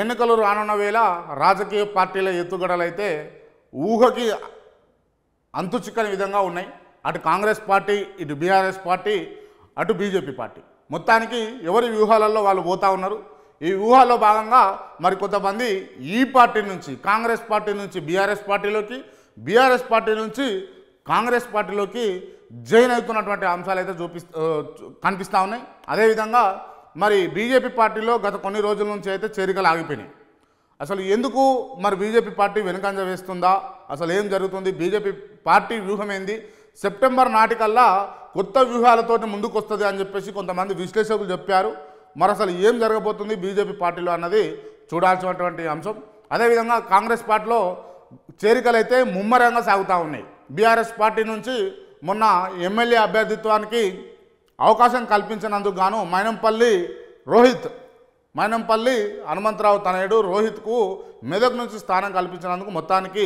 ఎన్నికలు రానున్న వేళ రాజకీయ పార్టీల ఎత్తుగడలైతే ఊహకి చిక్కని విధంగా ఉన్నాయి అటు కాంగ్రెస్ పార్టీ ఇటు బీఆర్ఎస్ పార్టీ అటు బీజేపీ పార్టీ మొత్తానికి ఎవరి వ్యూహాలలో వాళ్ళు పోతూ ఉన్నారు ఈ వ్యూహాల్లో భాగంగా మరికొంతమంది ఈ పార్టీ నుంచి కాంగ్రెస్ పార్టీ నుంచి బీఆర్ఎస్ పార్టీలోకి బీఆర్ఎస్ పార్టీ నుంచి కాంగ్రెస్ పార్టీలోకి జైన్ అవుతున్నటువంటి అంశాలు అయితే చూపిస్తూ కనిపిస్తూ ఉన్నాయి అదేవిధంగా మరి బీజేపీ పార్టీలో గత కొన్ని రోజుల నుంచి అయితే చేరికలు ఆగిపోయినాయి అసలు ఎందుకు మరి బీజేపీ పార్టీ వెనుకంజ వేస్తుందా అసలు ఏం జరుగుతుంది బీజేపీ పార్టీ వ్యూహం ఏంది సెప్టెంబర్ నాటికల్లా కొత్త వ్యూహాలతో ముందుకు వస్తుంది అని చెప్పేసి కొంతమంది విశ్లేషకులు చెప్పారు మరి అసలు ఏం జరగబోతుంది బీజేపీ పార్టీలో అన్నది చూడాల్సినటువంటి అంశం అదేవిధంగా కాంగ్రెస్ పార్టీలో చేరికలు అయితే ముమ్మరంగా సాగుతూ ఉన్నాయి బీఆర్ఎస్ పార్టీ నుంచి మొన్న ఎమ్మెల్యే అభ్యర్థిత్వానికి అవకాశం కల్పించినందుకు గాను మైనంపల్లి రోహిత్ మైనంపల్లి హనుమంతరావు తనయుడు రోహిత్కు మెదక్ నుంచి స్థానం కల్పించినందుకు మొత్తానికి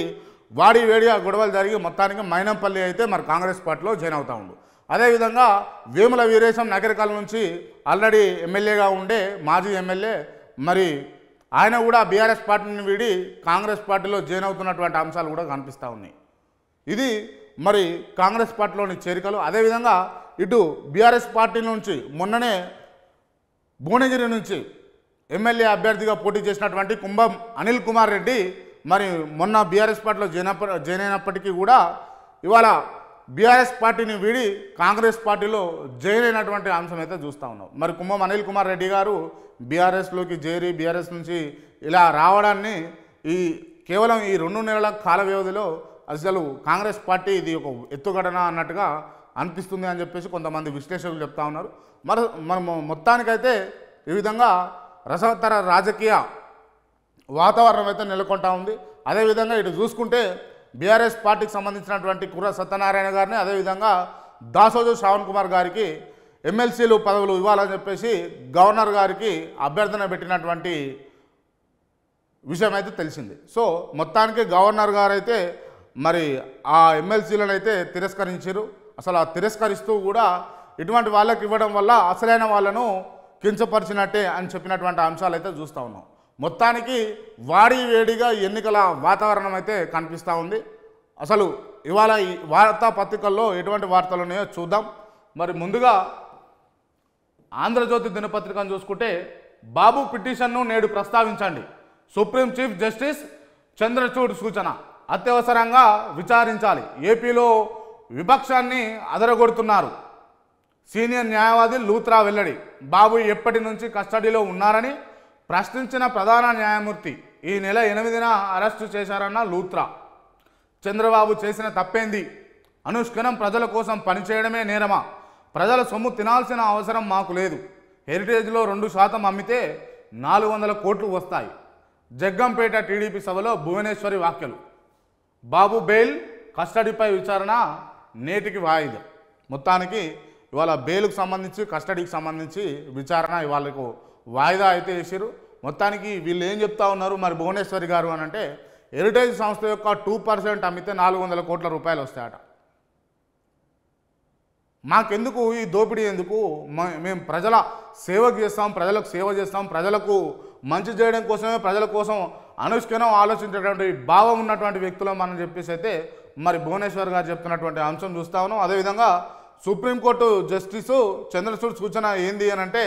వాడి వేడిగా గొడవలు జరిగి మొత్తానికి మైనంపల్లి అయితే మరి కాంగ్రెస్ పార్టీలో జాయిన్ అవుతా ఉండు అదేవిధంగా వేముల వీరేశం నగరికల్ నుంచి ఆల్రెడీ ఎమ్మెల్యేగా ఉండే మాజీ ఎమ్మెల్యే మరి ఆయన కూడా బీఆర్ఎస్ పార్టీని వీడి కాంగ్రెస్ పార్టీలో జాయిన్ అవుతున్నటువంటి అంశాలు కూడా కనిపిస్తూ ఉన్నాయి ఇది మరి కాంగ్రెస్ పార్టీలోని చేరికలు అదేవిధంగా ఇటు బీఆర్ఎస్ పార్టీ నుంచి మొన్ననే భువనగిరి నుంచి ఎమ్మెల్యే అభ్యర్థిగా పోటీ చేసినటువంటి కుంభం అనిల్ కుమార్ రెడ్డి మరి మొన్న బీఆర్ఎస్ పార్టీలో జైనప్ప జైన్ అయినప్పటికీ కూడా ఇవాళ బీఆర్ఎస్ పార్టీని వీడి కాంగ్రెస్ పార్టీలో జైన్ అయినటువంటి అంశం అయితే చూస్తూ ఉన్నాం మరి కుంభం అనిల్ కుమార్ రెడ్డి గారు బీఆర్ఎస్లోకి చేరి బీఆర్ఎస్ నుంచి ఇలా రావడాన్ని ఈ కేవలం ఈ రెండు నెలల కాల వ్యవధిలో అసలు కాంగ్రెస్ పార్టీ ఇది ఒక ఎత్తుగడన అన్నట్టుగా అనిపిస్తుంది అని చెప్పేసి కొంతమంది విశ్లేషకులు చెప్తా ఉన్నారు మరి మన మొత్తానికైతే ఈ విధంగా రసతర రాజకీయ వాతావరణం అయితే నెలకొంటా ఉంది అదేవిధంగా ఇటు చూసుకుంటే బీఆర్ఎస్ పార్టీకి సంబంధించినటువంటి కుర్ర సత్యనారాయణ గారిని అదేవిధంగా దాసోజు శ్రావణ్ కుమార్ గారికి ఎమ్మెల్సీలు పదవులు ఇవ్వాలని చెప్పేసి గవర్నర్ గారికి అభ్యర్థన పెట్టినటువంటి విషయం అయితే తెలిసింది సో మొత్తానికి గవర్నర్ గారైతే మరి ఆ ఎమ్మెల్సీలను అయితే తిరస్కరించారు అసలు తిరస్కరిస్తూ కూడా ఇటువంటి వాళ్ళకి ఇవ్వడం వల్ల అసలైన వాళ్ళను కించపరిచినట్టే అని చెప్పినటువంటి అంశాలు అయితే చూస్తూ ఉన్నాం మొత్తానికి వాడి వేడిగా ఎన్నికల వాతావరణం అయితే కనిపిస్తూ ఉంది అసలు ఇవాళ ఈ వార్తా పత్రికల్లో ఎటువంటి వార్తలు ఉన్నాయో చూద్దాం మరి ముందుగా ఆంధ్రజ్యోతి దినపత్రికను చూసుకుంటే బాబు పిటిషన్ను నేడు ప్రస్తావించండి సుప్రీం చీఫ్ జస్టిస్ చంద్రచూడ్ సూచన అత్యవసరంగా విచారించాలి ఏపీలో విపక్షాన్ని అదరగొడుతున్నారు సీనియర్ న్యాయవాది లూత్రా వెల్లడి బాబు ఎప్పటి నుంచి కస్టడీలో ఉన్నారని ప్రశ్నించిన ప్రధాన న్యాయమూర్తి ఈ నెల ఎనిమిదిన అరెస్టు చేశారన్న లూత్రా చంద్రబాబు చేసిన తప్పేంది అనుష్కనం ప్రజల కోసం పనిచేయడమే నేరమా ప్రజల సొమ్ము తినాల్సిన అవసరం మాకు లేదు హెరిటేజ్లో రెండు శాతం అమ్మితే నాలుగు వందల కోట్లు వస్తాయి జగ్గంపేట టీడీపీ సభలో భువనేశ్వరి వ్యాఖ్యలు బాబు బెయిల్ కస్టడీపై విచారణ నేటికి వాయిదా మొత్తానికి ఇవాళ బెయిల్కు సంబంధించి కస్టడీకి సంబంధించి విచారణ ఇవాళకు వాయిదా అయితే వేసారు మొత్తానికి వీళ్ళు ఏం చెప్తా ఉన్నారు మరి భువనేశ్వరి గారు అని అంటే హెరిటేజ్ సంస్థ యొక్క టూ పర్సెంట్ అమ్మితే నాలుగు వందల కోట్ల రూపాయలు వస్తాయట మాకెందుకు ఈ దోపిడీ ఎందుకు మేము ప్రజల సేవకు చేస్తాం ప్రజలకు సేవ చేస్తాం ప్రజలకు మంచి చేయడం కోసమే ప్రజల కోసం అనుష్కనం ఆలోచించేటువంటి భావం ఉన్నటువంటి వ్యక్తులం అని చెప్పేసి అయితే మరి భువనేశ్వర్ గారు చెప్తున్నటువంటి అంశం చూస్తా ఉన్నాం అదేవిధంగా సుప్రీంకోర్టు జస్టిస్ చంద్రచూడ్ సూచన ఏంది అని అంటే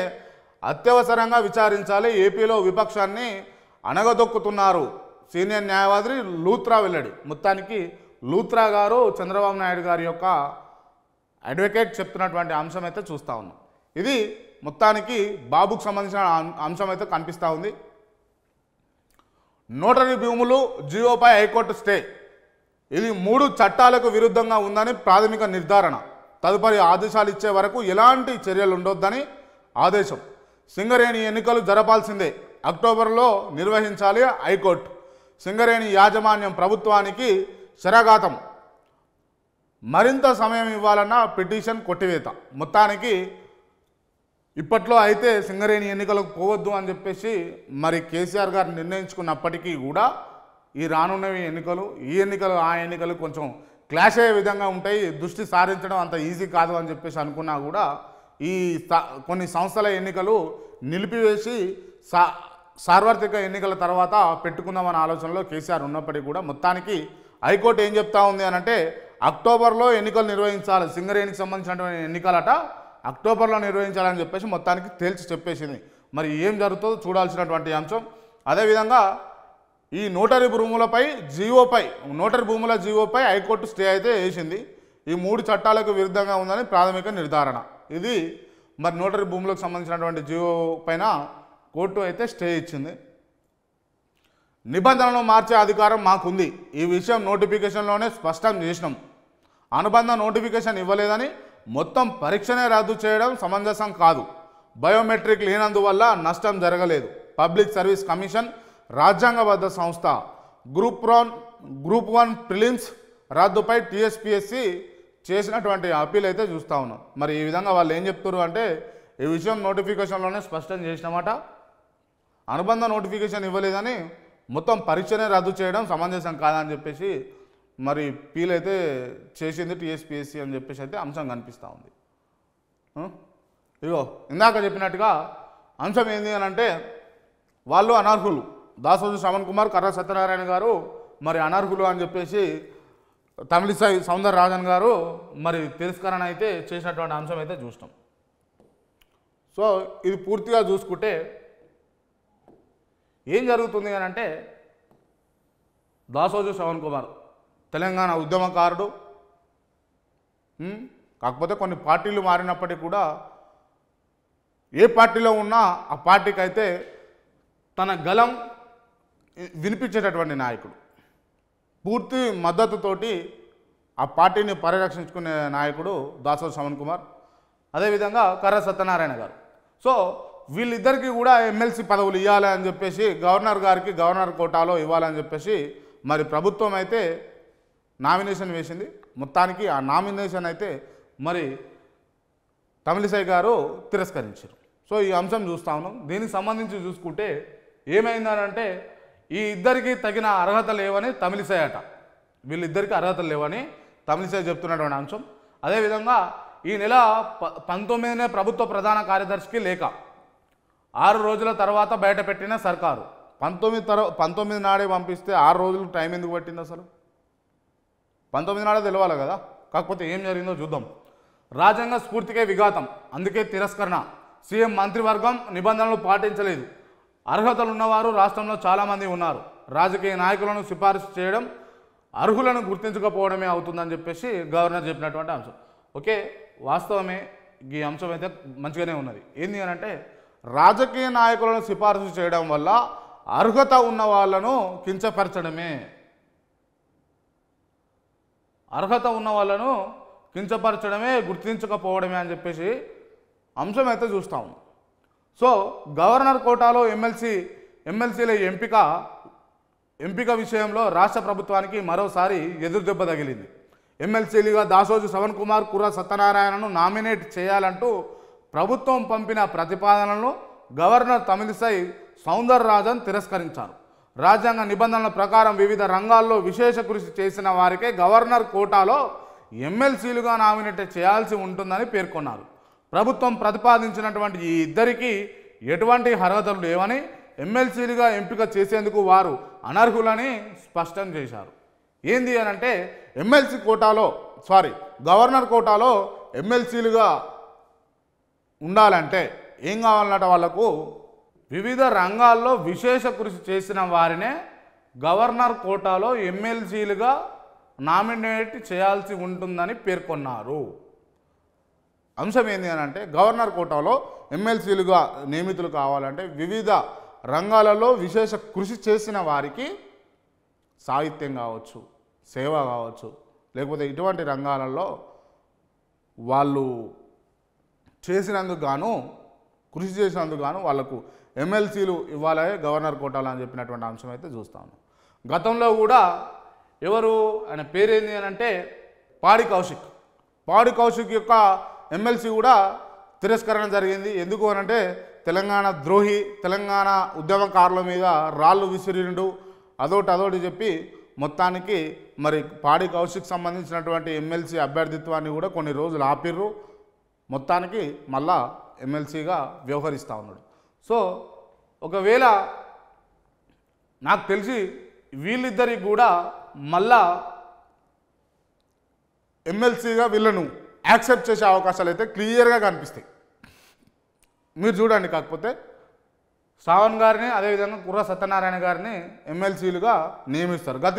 అత్యవసరంగా విచారించాలి ఏపీలో విపక్షాన్ని అణగదొక్కుతున్నారు సీనియర్ న్యాయవాది లూత్రా వెళ్ళాడు మొత్తానికి లూత్రా గారు చంద్రబాబు నాయుడు గారి యొక్క అడ్వకేట్ చెప్తున్నటువంటి అంశం అయితే చూస్తూ ఉన్నాం ఇది మొత్తానికి బాబుకు సంబంధించిన అంశం అయితే కనిపిస్తూ ఉంది నోటరీ భూములు జియోపై హైకోర్టు స్టే ఇది మూడు చట్టాలకు విరుద్ధంగా ఉందని ప్రాథమిక నిర్ధారణ తదుపరి ఆదేశాలు ఇచ్చే వరకు ఎలాంటి చర్యలు ఉండొద్దని ఆదేశం సింగరేణి ఎన్నికలు జరపాల్సిందే అక్టోబర్లో నిర్వహించాలి హైకోర్టు సింగరేణి యాజమాన్యం ప్రభుత్వానికి శరాఘాతం మరింత సమయం ఇవ్వాలన్న పిటిషన్ కొట్టివేత మొత్తానికి ఇప్పట్లో అయితే సింగరేణి ఎన్నికలకు పోవద్దు అని చెప్పేసి మరి కేసీఆర్ గారు నిర్ణయించుకున్నప్పటికీ కూడా ఈ రానున్న ఎన్నికలు ఈ ఎన్నికలు ఆ ఎన్నికలు కొంచెం క్లాష్ అయ్యే విధంగా ఉంటాయి దృష్టి సారించడం అంత ఈజీ కాదు అని చెప్పేసి అనుకున్నా కూడా ఈ కొన్ని సంస్థల ఎన్నికలు నిలిపివేసి సా సార్వత్రిక ఎన్నికల తర్వాత పెట్టుకుందామన్న ఆలోచనలో కేసీఆర్ ఉన్నప్పటికీ కూడా మొత్తానికి హైకోర్టు ఏం చెప్తా ఉంది అంటే అక్టోబర్లో ఎన్నికలు నిర్వహించాలి సింగరేణికి సంబంధించినటువంటి ఎన్నికలట అక్టోబర్లో నిర్వహించాలని చెప్పేసి మొత్తానికి తేల్చి చెప్పేసింది మరి ఏం జరుగుతుందో చూడాల్సినటువంటి అంశం అదేవిధంగా ఈ నోటరీ భూములపై జీవోపై నోటరీ భూముల జీవోపై హైకోర్టు స్టే అయితే వేసింది ఈ మూడు చట్టాలకు విరుద్ధంగా ఉందని ప్రాథమిక నిర్ధారణ ఇది మరి నోటరీ భూములకు సంబంధించినటువంటి జీవో పైన కోర్టు అయితే స్టే ఇచ్చింది నిబంధనలను మార్చే అధికారం మాకుంది ఈ విషయం నోటిఫికేషన్లోనే స్పష్టం చేసినాం అనుబంధ నోటిఫికేషన్ ఇవ్వలేదని మొత్తం పరీక్షనే రద్దు చేయడం సమంజసం కాదు బయోమెట్రిక్ లేనందువల్ల నష్టం జరగలేదు పబ్లిక్ సర్వీస్ కమిషన్ రాజ్యాంగబద్ధ సంస్థ group one group one prelims రద్దుపై టీఎస్పిఎస్సి చేసినటువంటి అప్పీల్ అయితే చూస్తూ ఉన్నాం మరి ఈ విధంగా వాళ్ళు ఏం చెప్తున్నారు అంటే ఈ విషయం నోటిఫికేషన్లోనే స్పష్టం చేసినమాట అనుబంధ నోటిఫికేషన్ ఇవ్వలేదని మొత్తం పరీక్షనే రద్దు చేయడం సమంజసం కాదని చెప్పేసి మరి పీల్ అయితే చేసింది టీఎస్పిఎస్సి అని చెప్పేసి అయితే అంశం కనిపిస్తూ ఉంది ఇగో ఇందాక చెప్పినట్టుగా అంశం ఏంది అని అంటే వాళ్ళు అనర్హులు దాసోజు శ్రవణ్ కుమార్ కర్ర సత్యనారాయణ గారు మరి అనర్హులు అని చెప్పేసి తమిళిసాయి సౌందర రాజన్ గారు మరి తిరస్కరణ అయితే చేసినటువంటి అంశం అయితే చూసినాం సో ఇది పూర్తిగా చూసుకుంటే ఏం జరుగుతుంది అని అంటే దాసోజు శ్రవణ్ కుమార్ తెలంగాణ ఉద్యమకారుడు కాకపోతే కొన్ని పార్టీలు మారినప్పటికీ కూడా ఏ పార్టీలో ఉన్నా ఆ పార్టీకి అయితే తన గలం వినిపించేటటువంటి నాయకుడు పూర్తి మద్దతుతోటి ఆ పార్టీని పరిరక్షించుకునే నాయకుడు దాసరి శ్రవణ్ కుమార్ అదేవిధంగా కర్ర సత్యనారాయణ గారు సో వీళ్ళిద్దరికీ కూడా ఎమ్మెల్సీ పదవులు ఇవ్వాలి అని చెప్పేసి గవర్నర్ గారికి గవర్నర్ కోటాలో ఇవ్వాలని చెప్పేసి మరి ప్రభుత్వం అయితే నామినేషన్ వేసింది మొత్తానికి ఆ నామినేషన్ అయితే మరి తమిళిసై గారు తిరస్కరించారు సో ఈ అంశం చూస్తా ఉన్నాం దీనికి సంబంధించి చూసుకుంటే ఏమైందనంటే ఈ ఇద్దరికి తగిన అర్హత లేవని తమిళిసై అట వీళ్ళిద్దరికి అర్హత లేవని తమిళిసై చెప్తున్నటువంటి అంశం అదేవిధంగా ఈ నెల ప పంతొమ్మిదినే ప్రభుత్వ ప్రధాన కార్యదర్శికి లేఖ ఆరు రోజుల తర్వాత బయటపెట్టిన సర్కారు పంతొమ్మిది తర్వా పంతొమ్మిది నాడే పంపిస్తే ఆరు రోజులు టైం ఎందుకు పట్టింది అసలు పంతొమ్మిది నాడే తెలవాలి కదా కాకపోతే ఏం జరిగిందో చూద్దాం రాజ్యాంగ స్ఫూర్తికే విఘాతం అందుకే తిరస్కరణ సీఎం మంత్రివర్గం నిబంధనలు పాటించలేదు అర్హతలు ఉన్నవారు రాష్ట్రంలో చాలామంది ఉన్నారు రాజకీయ నాయకులను సిఫార్సు చేయడం అర్హులను గుర్తించకపోవడమే అవుతుందని చెప్పేసి గవర్నర్ చెప్పినటువంటి అంశం ఓకే వాస్తవమే ఈ అంశం అయితే మంచిగానే ఉన్నది ఏంది అని అంటే రాజకీయ నాయకులను సిఫార్సు చేయడం వల్ల అర్హత ఉన్న వాళ్ళను కించపరచడమే అర్హత ఉన్న వాళ్ళను కించపరచడమే గుర్తించకపోవడమే అని చెప్పేసి అంశం అయితే చూస్తాము సో గవర్నర్ కోటాలో ఎమ్మెల్సీ ఎమ్మెల్సీల ఎంపిక ఎంపిక విషయంలో రాష్ట్ర ప్రభుత్వానికి మరోసారి ఎదురుదెబ్బ తగిలింది ఎమ్మెల్సీలుగా దాసోజు శ్రవణ్ కుమార్ కుర్ర సత్యనారాయణను నామినేట్ చేయాలంటూ ప్రభుత్వం పంపిన ప్రతిపాదనలను గవర్నర్ తమిళిసై రాజన్ తిరస్కరించారు రాజ్యాంగ నిబంధనల ప్రకారం వివిధ రంగాల్లో విశేష కృషి చేసిన వారికే గవర్నర్ కోటాలో ఎమ్మెల్సీలుగా నామినేట్ చేయాల్సి ఉంటుందని పేర్కొన్నారు ప్రభుత్వం ప్రతిపాదించినటువంటి ఈ ఇద్దరికి ఎటువంటి అర్హతలు లేవని ఎమ్మెల్సీలుగా ఎంపిక చేసేందుకు వారు అనర్హులని స్పష్టం చేశారు ఏంది అని అంటే ఎమ్మెల్సీ కోటాలో సారీ గవర్నర్ కోటాలో ఎమ్మెల్సీలుగా ఉండాలంటే ఏం కావాలన్నట వాళ్లకు వివిధ రంగాల్లో విశేష కృషి చేసిన వారినే గవర్నర్ కోటాలో ఎమ్మెల్సీలుగా నామినేట్ చేయాల్సి ఉంటుందని పేర్కొన్నారు అంశం ఏంది అని అంటే గవర్నర్ కోటాలో ఎమ్మెల్సీలుగా నియమితులు కావాలంటే వివిధ రంగాలలో విశేష కృషి చేసిన వారికి సాహిత్యం కావచ్చు సేవ కావచ్చు లేకపోతే ఇటువంటి రంగాలలో వాళ్ళు చేసినందుకు గాను కృషి చేసినందుకు గాను వాళ్లకు ఎమ్మెల్సీలు ఇవ్వాలే గవర్నర్ కోటాలు అని చెప్పినటువంటి అంశం అయితే చూస్తాను గతంలో కూడా ఎవరు ఆయన పేరేంది అని అంటే పాడి కౌశిక్ పాడి కౌశిక్ యొక్క ఎమ్మెల్సీ కూడా తిరస్కరణ జరిగింది ఎందుకు అనంటే తెలంగాణ ద్రోహి తెలంగాణ ఉద్యమకారుల మీద రాళ్ళు విసిరినుడు అదోటి అదోటి చెప్పి మొత్తానికి మరి పాడి కౌశిక్ సంబంధించినటువంటి ఎమ్మెల్సీ అభ్యర్థిత్వాన్ని కూడా కొన్ని రోజులు ఆపిర్రు మొత్తానికి మళ్ళా ఎమ్మెల్సీగా వ్యవహరిస్తూ ఉన్నాడు సో ఒకవేళ నాకు తెలిసి వీళ్ళిద్దరికి కూడా మళ్ళా ఎమ్మెల్సీగా వీళ్ళను యాక్సెప్ట్ చేసే అవకాశాలు అయితే క్లియర్గా కనిపిస్తాయి మీరు చూడండి కాకపోతే శ్రావణ్ గారిని అదేవిధంగా కుర్ర సత్యనారాయణ గారిని ఎమ్మెల్సీలుగా నియమిస్తారు గత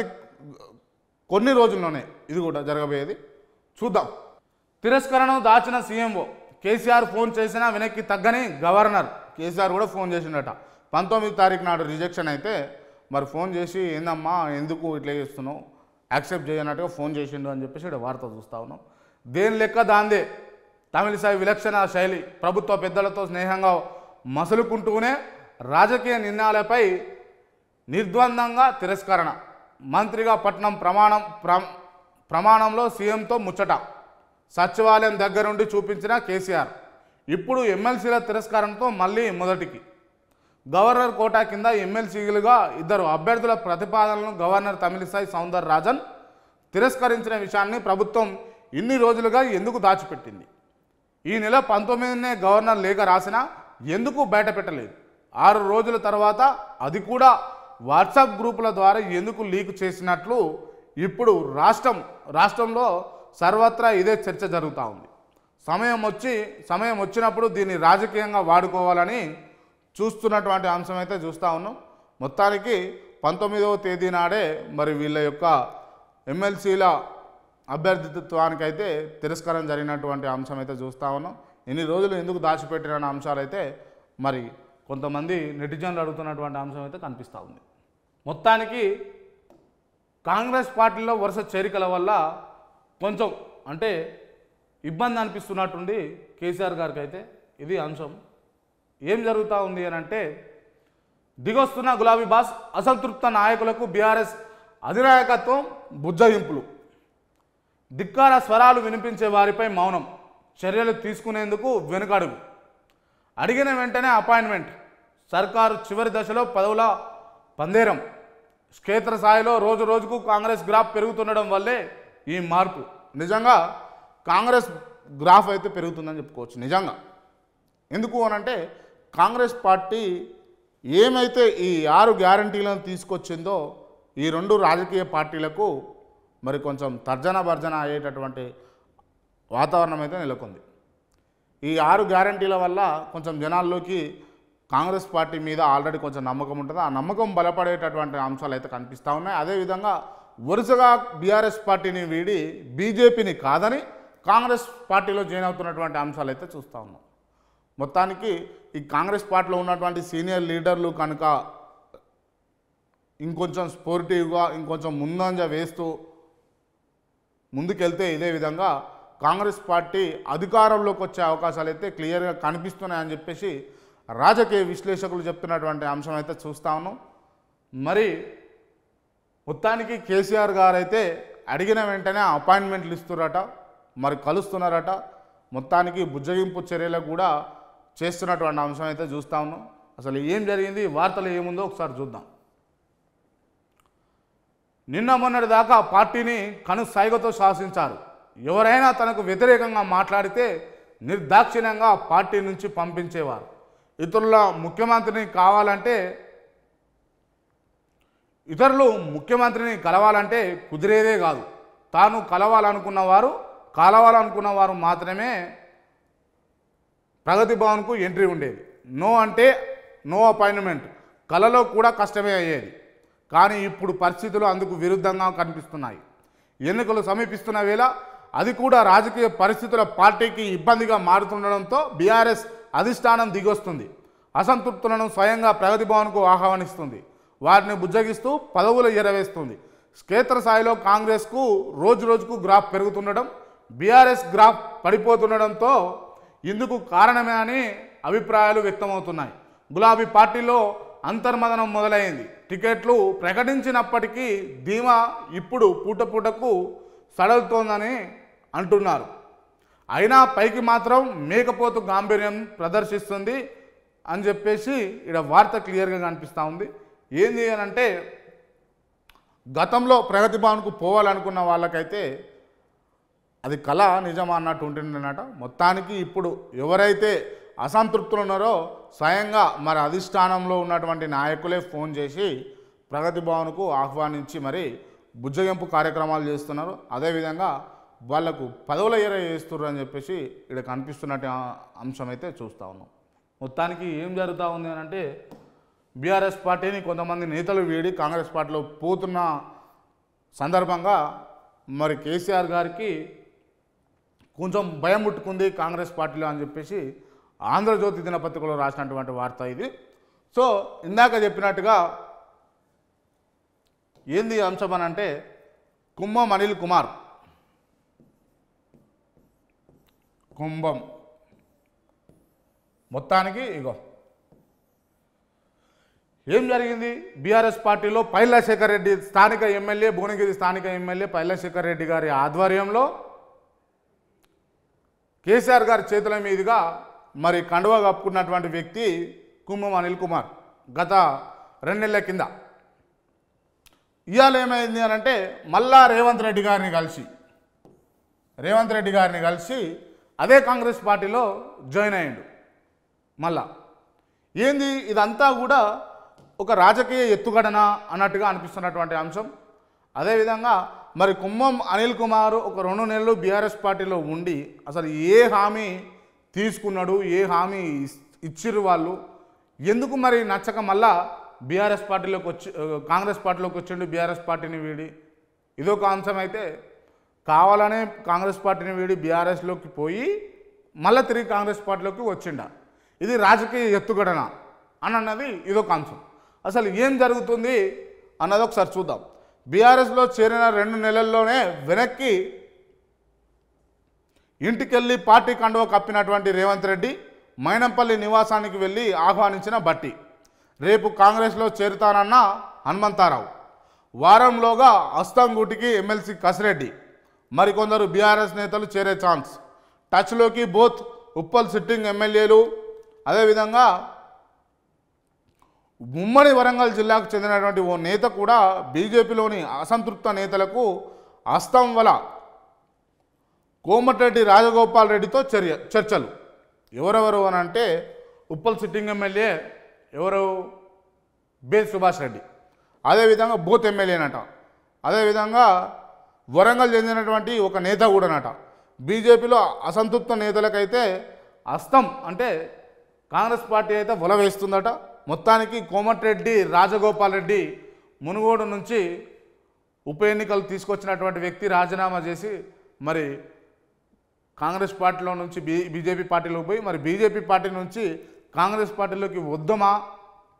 కొన్ని రోజుల్లోనే ఇది కూడా జరగబోయేది చూద్దాం తిరస్కరణను దాచిన సీఎంఓ కేసీఆర్ ఫోన్ చేసినా వెనక్కి తగ్గని గవర్నర్ కేసీఆర్ కూడా ఫోన్ చేసిండట పంతొమ్మిది తారీఖు నాడు రిజెక్షన్ అయితే మరి ఫోన్ చేసి ఏందమ్మా ఎందుకు ఇట్లా చేస్తున్నావు యాక్సెప్ట్ చేయనట్టుగా ఫోన్ చేసిండు అని చెప్పేసి ఇక్కడ వార్త చూస్తూ ఉన్నాం దేని లెక్క దాందే తమిళసాయి విలక్షణ శైలి ప్రభుత్వ పెద్దలతో స్నేహంగా మసులుకుంటూనే రాజకీయ నిర్ణయాలపై నిర్ద్వందంగా తిరస్కరణ మంత్రిగా పట్నం ప్రమాణం ప్రమాణంలో సీఎంతో ముచ్చట సచివాలయం దగ్గరుండి చూపించిన కేసీఆర్ ఇప్పుడు ఎమ్మెల్సీల తిరస్కరణతో మళ్ళీ మొదటికి గవర్నర్ కోటా కింద ఎమ్మెల్సీలుగా ఇద్దరు అభ్యర్థుల ప్రతిపాదనలను గవర్నర్ తమిళిసాయి సౌందర్ రాజన్ తిరస్కరించిన విషయాన్ని ప్రభుత్వం ఇన్ని రోజులుగా ఎందుకు దాచిపెట్టింది ఈ నెల పంతొమ్మిదినే గవర్నర్ లేఖ రాసినా ఎందుకు బయట పెట్టలేదు ఆరు రోజుల తర్వాత అది కూడా వాట్సాప్ గ్రూపుల ద్వారా ఎందుకు లీక్ చేసినట్లు ఇప్పుడు రాష్ట్రం రాష్ట్రంలో సర్వత్రా ఇదే చర్చ జరుగుతూ ఉంది సమయం వచ్చి సమయం వచ్చినప్పుడు దీన్ని రాజకీయంగా వాడుకోవాలని చూస్తున్నటువంటి అంశం అయితే చూస్తూ ఉన్నాం మొత్తానికి పంతొమ్మిదవ తేదీ నాడే మరి వీళ్ళ యొక్క ఎమ్మెల్సీల అభ్యర్థిత్వానికైతే తిరస్కారం జరిగినటువంటి అంశం అయితే చూస్తూ ఉన్నాం ఎన్ని రోజులు ఎందుకు దాచిపెట్టిన అంశాలైతే మరి కొంతమంది నెటిజన్లు అడుగుతున్నటువంటి అంశం అయితే కనిపిస్తూ ఉంది మొత్తానికి కాంగ్రెస్ పార్టీలో వరుస చేరికల వల్ల కొంచెం అంటే ఇబ్బంది అనిపిస్తున్నట్టుండి కేసీఆర్ గారికి అయితే ఇది అంశం ఏం జరుగుతూ ఉంది అని అంటే దిగొస్తున్న గులాబీ బాస్ అసంతృప్త నాయకులకు బీఆర్ఎస్ అధినాయకత్వం బుజ్జయింపులు ధిక్కార స్వరాలు వినిపించే వారిపై మౌనం చర్యలు తీసుకునేందుకు వెనుకడుగు అడిగిన వెంటనే అపాయింట్మెంట్ సర్కారు చివరి దశలో పదవుల పందేరం క్షేత్రస్థాయిలో రోజు రోజుకు కాంగ్రెస్ గ్రాఫ్ పెరుగుతుండడం వల్లే ఈ మార్పు నిజంగా కాంగ్రెస్ గ్రాఫ్ అయితే పెరుగుతుందని చెప్పుకోవచ్చు నిజంగా ఎందుకు అనంటే కాంగ్రెస్ పార్టీ ఏమైతే ఈ ఆరు గ్యారంటీలను తీసుకొచ్చిందో ఈ రెండు రాజకీయ పార్టీలకు మరి కొంచెం తర్జన భర్జన అయ్యేటటువంటి వాతావరణం అయితే నెలకొంది ఈ ఆరు గ్యారంటీల వల్ల కొంచెం జనాల్లోకి కాంగ్రెస్ పార్టీ మీద ఆల్రెడీ కొంచెం నమ్మకం ఉంటుంది ఆ నమ్మకం బలపడేటటువంటి అంశాలు అయితే కనిపిస్తూ ఉన్నాయి అదేవిధంగా వరుసగా బీఆర్ఎస్ పార్టీని వీడి బీజేపీని కాదని కాంగ్రెస్ పార్టీలో జాయిన్ అవుతున్నటువంటి అంశాలు అయితే చూస్తూ ఉన్నాం మొత్తానికి ఈ కాంగ్రెస్ పార్టీలో ఉన్నటువంటి సీనియర్ లీడర్లు కనుక ఇంకొంచెం స్పోర్టివ్గా ఇంకొంచెం ముందంజ వేస్తూ ముందుకెళ్తే ఇదే విధంగా కాంగ్రెస్ పార్టీ అధికారంలోకి వచ్చే అవకాశాలు అయితే క్లియర్గా కనిపిస్తున్నాయని చెప్పేసి రాజకీయ విశ్లేషకులు చెప్తున్నటువంటి అంశం అయితే చూస్తా మరి మొత్తానికి కేసీఆర్ గారు అయితే అడిగిన వెంటనే అపాయింట్మెంట్లు ఇస్తున్నారట మరి కలుస్తున్నారట మొత్తానికి బుజ్జగింపు చర్యలు కూడా చేస్తున్నటువంటి అంశం అయితే చూస్తా అసలు ఏం జరిగింది వార్తలు ఏముందో ఒకసారి చూద్దాం నిన్న మొన్నటి దాకా పార్టీని కనుసాయిగతో శాసించారు ఎవరైనా తనకు వ్యతిరేకంగా మాట్లాడితే నిర్దాక్షిణ్యంగా పార్టీ నుంచి పంపించేవారు ఇతరుల ముఖ్యమంత్రిని కావాలంటే ఇతరులు ముఖ్యమంత్రిని కలవాలంటే కుదిరేదే కాదు తాను కలవాలనుకున్న వారు కలవాలనుకున్న వారు మాత్రమే ప్రగతి భవన్కు ఎంట్రీ ఉండేది నో అంటే నో అపాయింట్మెంట్ కలలో కూడా కష్టమే అయ్యేది కానీ ఇప్పుడు పరిస్థితులు అందుకు విరుద్ధంగా కనిపిస్తున్నాయి ఎన్నికలు సమీపిస్తున్న వేళ అది కూడా రాజకీయ పరిస్థితుల పార్టీకి ఇబ్బందిగా మారుతుండడంతో బీఆర్ఎస్ అధిష్టానం దిగొస్తుంది అసంతృప్తులను స్వయంగా ప్రగతి భవన్కు ఆహ్వానిస్తుంది వారిని బుజ్జగిస్తూ పదవులు ఎరవేస్తుంది క్షేత్రస్థాయిలో కాంగ్రెస్కు రోజు రోజుకు గ్రాఫ్ పెరుగుతుండడం బీఆర్ఎస్ గ్రాఫ్ పడిపోతుండడంతో ఇందుకు కారణమే అని అభిప్రాయాలు వ్యక్తమవుతున్నాయి గులాబీ పార్టీలో అంతర్మదనం మొదలైంది టికెట్లు ప్రకటించినప్పటికీ ధీమా ఇప్పుడు పూట పూటకు సడలుతోందని అంటున్నారు అయినా పైకి మాత్రం మేకపోతు గాంభీర్యం ప్రదర్శిస్తుంది అని చెప్పేసి ఇక్కడ వార్త క్లియర్గా కనిపిస్తూ ఉంది ఏంది అని అంటే గతంలో ప్రగతి భవన్కు పోవాలనుకున్న వాళ్ళకైతే అది కళ నిజమా అన్నట్టు ఉంటుందన్నట మొత్తానికి ఇప్పుడు ఎవరైతే అసంతృప్తులు ఉన్నారో స్వయంగా మరి అధిష్టానంలో ఉన్నటువంటి నాయకులే ఫోన్ చేసి ప్రగతి భవన్కు ఆహ్వానించి మరి బుజ్జగింపు కార్యక్రమాలు చేస్తున్నారు అదేవిధంగా వాళ్లకు పదవుల ఏర చేస్తున్నారు అని చెప్పేసి ఇక్కడ కనిపిస్తున్నట్టు అంశం అయితే చూస్తూ ఉన్నాం మొత్తానికి ఏం జరుగుతూ ఉంది అని అంటే బీఆర్ఎస్ పార్టీని కొంతమంది నేతలు వీడి కాంగ్రెస్ పార్టీలో పోతున్న సందర్భంగా మరి కేసీఆర్ గారికి కొంచెం భయం ముట్టుకుంది కాంగ్రెస్ పార్టీలో అని చెప్పేసి ఆంధ్రజ్యోతి దినపత్రికలో రాసినటువంటి వార్త ఇది సో ఇందాక చెప్పినట్టుగా ఏంది అంశం అని అంటే కుంభం అనిల్ కుమార్ కుంభం మొత్తానికి ఇగో ఏం జరిగింది బీఆర్ఎస్ పార్టీలో పైలాశేఖర్ రెడ్డి స్థానిక ఎమ్మెల్యే భువనగిరి స్థానిక ఎమ్మెల్యే పైలాశేఖర్ రెడ్డి గారి ఆధ్వర్యంలో కేసీఆర్ గారి చేతుల మీదుగా మరి కండువ కప్పుకున్నటువంటి వ్యక్తి కుంభం అనిల్ కుమార్ గత రెండు నెలల కింద ఇవాళ ఏమైంది అని అంటే మళ్ళా రేవంత్ రెడ్డి గారిని కలిసి రేవంత్ రెడ్డి గారిని కలిసి అదే కాంగ్రెస్ పార్టీలో జాయిన్ అయ్యాడు మళ్ళా ఏంది ఇదంతా కూడా ఒక రాజకీయ ఎత్తుగడన అన్నట్టుగా అనిపిస్తున్నటువంటి అంశం అదేవిధంగా మరి కుమ్మం అనిల్ కుమార్ ఒక రెండు నెలలు బీఆర్ఎస్ పార్టీలో ఉండి అసలు ఏ హామీ తీసుకున్నాడు ఏ హామీ ఇచ్చిరు వాళ్ళు ఎందుకు మరి నచ్చక మళ్ళా బీఆర్ఎస్ పార్టీలోకి వచ్చి కాంగ్రెస్ పార్టీలోకి వచ్చిండు బీఆర్ఎస్ పార్టీని వీడి ఇదొక అంశం అయితే కావాలనే కాంగ్రెస్ పార్టీని వీడి బీఆర్ఎస్లోకి పోయి మళ్ళీ తిరిగి కాంగ్రెస్ పార్టీలోకి వచ్చిండ ఇది రాజకీయ ఎత్తుగడన అని అన్నది ఇదొక అంశం అసలు ఏం జరుగుతుంది అన్నది ఒకసారి చూద్దాం బీఆర్ఎస్లో చేరిన రెండు నెలల్లోనే వెనక్కి ఇంటికెళ్ళి పార్టీ కండువ కప్పినటువంటి రేవంత్ రెడ్డి మైనంపల్లి నివాసానికి వెళ్ళి ఆహ్వానించిన బట్టి రేపు కాంగ్రెస్లో చేరుతానన్న హనుమంతారావు వారంలోగా అస్తంగూటికి ఎమ్మెల్సీ కసిరెడ్డి మరికొందరు బీఆర్ఎస్ నేతలు చేరే ఛాన్స్ టచ్లోకి బోత్ ఉప్పల్ సిట్టింగ్ ఎమ్మెల్యేలు అదేవిధంగా ఉమ్మడి వరంగల్ జిల్లాకు చెందినటువంటి ఓ నేత కూడా బీజేపీలోని అసంతృప్త నేతలకు అస్తం వల కోమటిరెడ్డి రాజగోపాల్ రెడ్డితో చర్య చర్చలు ఎవరెవరు అని అంటే ఉప్పల్ సిట్టింగ్ ఎమ్మెల్యే ఎవరు బే సుభాష్ రెడ్డి అదేవిధంగా బూత్ ఎమ్మెల్యే అనట అదేవిధంగా వరంగల్ చెందినటువంటి ఒక నేత కూడా అనట బీజేపీలో అసంతృప్త నేతలకైతే అస్తం అంటే కాంగ్రెస్ పార్టీ అయితే వల వేస్తుందట మొత్తానికి కోమటిరెడ్డి రాజగోపాల్ రెడ్డి మునుగోడు నుంచి ఉప ఎన్నికలు తీసుకొచ్చినటువంటి వ్యక్తి రాజీనామా చేసి మరి కాంగ్రెస్ పార్టీలో నుంచి బీ బీజేపీ పార్టీలోకి పోయి మరి బీజేపీ పార్టీ నుంచి కాంగ్రెస్ పార్టీలోకి వద్దుమా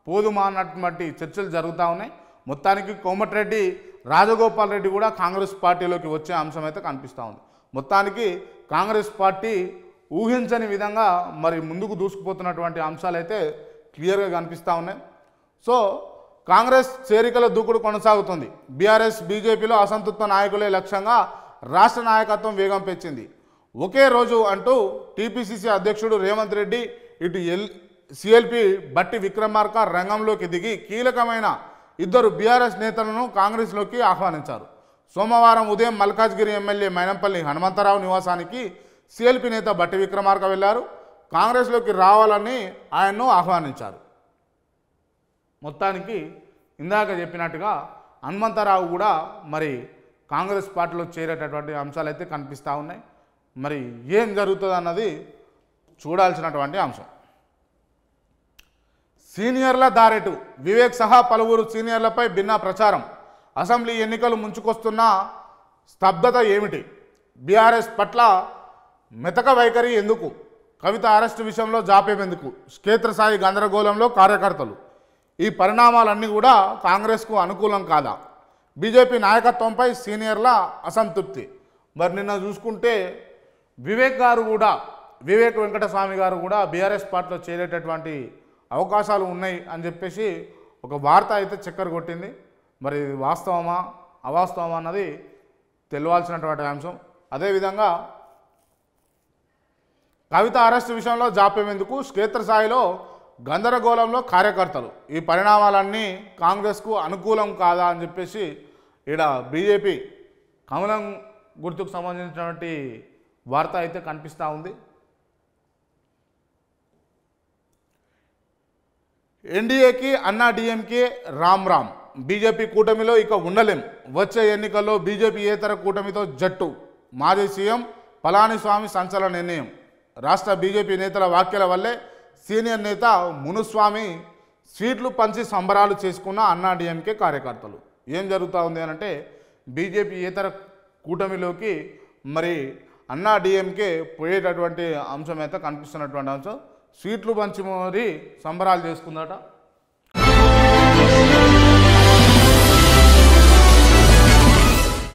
పోదుమా అన్నటువంటి చర్చలు జరుగుతూ ఉన్నాయి మొత్తానికి కోమటిరెడ్డి రాజగోపాల్ రెడ్డి కూడా కాంగ్రెస్ పార్టీలోకి వచ్చే అంశం అయితే కనిపిస్తూ ఉంది మొత్తానికి కాంగ్రెస్ పార్టీ ఊహించని విధంగా మరి ముందుకు దూసుకుపోతున్నటువంటి అంశాలైతే క్లియర్గా కనిపిస్తూ ఉన్నాయి సో కాంగ్రెస్ చేరికల దూకుడు కొనసాగుతుంది బీఆర్ఎస్ బీజేపీలో అసంతృప్త నాయకులే లక్ష్యంగా రాష్ట్ర నాయకత్వం వేగం పెంచింది ఒకే రోజు అంటూ టీపీసీసీ అధ్యక్షుడు రేవంత్ రెడ్డి ఇటు ఎల్ సిఎల్పి బట్టి విక్రమార్క రంగంలోకి దిగి కీలకమైన ఇద్దరు బీఆర్ఎస్ నేతలను కాంగ్రెస్లోకి ఆహ్వానించారు సోమవారం ఉదయం మల్కాజ్గిరి ఎమ్మెల్యే మైనంపల్లి హనుమంతరావు నివాసానికి సిఎల్పి నేత బట్టి విక్రమార్క వెళ్లారు కాంగ్రెస్లోకి రావాలని ఆయన్ను ఆహ్వానించారు మొత్తానికి ఇందాక చెప్పినట్టుగా హనుమంతరావు కూడా మరి కాంగ్రెస్ పార్టీలో చేరేటటువంటి అంశాలు అయితే కనిపిస్తూ ఉన్నాయి మరి ఏం జరుగుతుంది అన్నది చూడాల్సినటువంటి అంశం సీనియర్ల దారెటు వివేక్ సహా పలువురు సీనియర్లపై భిన్న ప్రచారం అసెంబ్లీ ఎన్నికలు ముంచుకొస్తున్న స్తబ్దత ఏమిటి బీఆర్ఎస్ పట్ల మెతక వైఖరి ఎందుకు కవిత అరెస్టు విషయంలో ఎందుకు క్షేత్రస్థాయి గందరగోళంలో కార్యకర్తలు ఈ పరిణామాలన్నీ కూడా కాంగ్రెస్కు అనుకూలం కాదా బీజేపీ నాయకత్వంపై సీనియర్ల అసంతృప్తి మరి నిన్న చూసుకుంటే వివేక్ గారు కూడా వివేక్ వెంకటస్వామి గారు కూడా బీఆర్ఎస్ పార్టీలో చేరేటటువంటి అవకాశాలు ఉన్నాయి అని చెప్పేసి ఒక వార్త అయితే చక్కర కొట్టింది మరి ఇది వాస్తవమా అవాస్తవమా అన్నది తెలియాల్సినటువంటి అంశం అదేవిధంగా కవిత అరెస్ట్ విషయంలో జాప్యం ఎందుకు క్షేత్రస్థాయిలో గందరగోళంలో కార్యకర్తలు ఈ పరిణామాలన్నీ కాంగ్రెస్కు అనుకూలం కాదా అని చెప్పేసి ఇక్కడ బీజేపీ కమలం గుర్తుకు సంబంధించినటువంటి వార్త అయితే కనిపిస్తూ ఉంది ఎన్డీఏకి అన్నా డిఎంకే రామ్ రామ్ బీజేపీ కూటమిలో ఇక ఉండలేం వచ్చే ఎన్నికల్లో బీజేపీ ఏతర కూటమితో జట్టు మాజీ సీఎం పళానిస్వామి సంచలన నిర్ణయం రాష్ట్ర బీజేపీ నేతల వ్యాఖ్యల వల్లే సీనియర్ నేత మునుస్వామి స్వీట్లు పంచి సంబరాలు చేసుకున్న అన్నా డిఎంకే కార్యకర్తలు ఏం జరుగుతూ ఉంది అనంటే బీజేపీ ఏతర కూటమిలోకి మరి అన్నా డిఎంకే పోయేటటువంటి అంశం అయితే కనిపిస్తున్నటువంటి అంశం సీట్లు పంచి మరి సంబరాలు చేసుకుందట